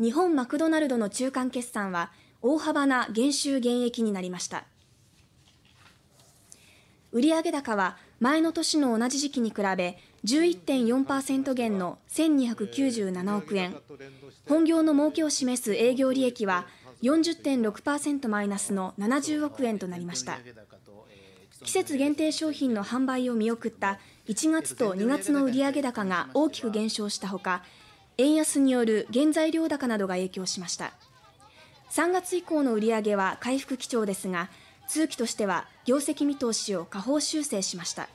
日本マクドナルドの中間決算は大幅な減収減益になりました売上高は前の年の同じ時期に比べ11.4%減の1297億円本業の儲けを示す営業利益は40.6%マイナスの70億円となりました季節限定商品の販売を見送った1月と2月の売上高が大きく減少したほか円安による原材料高などが影響しました3月以降の売り上げは回復基調ですが通期としては業績見通しを下方修正しました